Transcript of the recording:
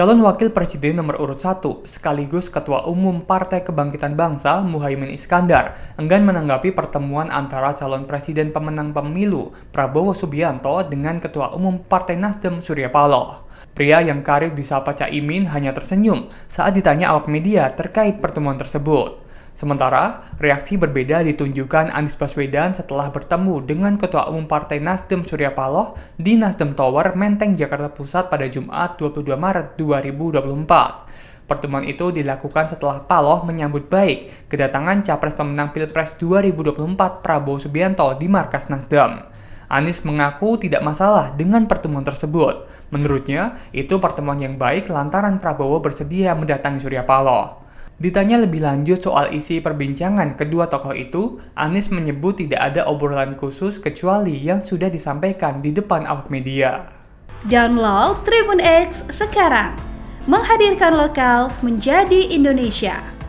Calon Wakil Presiden nomor urut 1 sekaligus Ketua Umum Partai Kebangkitan Bangsa Muhaimin Iskandar enggan menanggapi pertemuan antara calon presiden pemenang pemilu Prabowo Subianto dengan Ketua Umum Partai Nasdem Surya Paloh. Pria yang karib disapa Caimin hanya tersenyum saat ditanya awak media terkait pertemuan tersebut. Sementara, reaksi berbeda ditunjukkan Anies Baswedan setelah bertemu dengan Ketua Umum Partai Nasdem Surya Paloh di Nasdem Tower Menteng Jakarta Pusat pada Jumat 22 Maret 2024. Pertemuan itu dilakukan setelah Paloh menyambut baik kedatangan capres pemenang Pilpres 2024 Prabowo Subianto di markas Nasdem. Anies mengaku tidak masalah dengan pertemuan tersebut. Menurutnya, itu pertemuan yang baik lantaran Prabowo bersedia mendatangi Surya Paloh. Ditanya lebih lanjut soal isi perbincangan kedua tokoh itu, Anies menyebut tidak ada obrolan khusus kecuali yang sudah disampaikan di depan awak media. Download Tribun X sekarang, menghadirkan lokal menjadi Indonesia.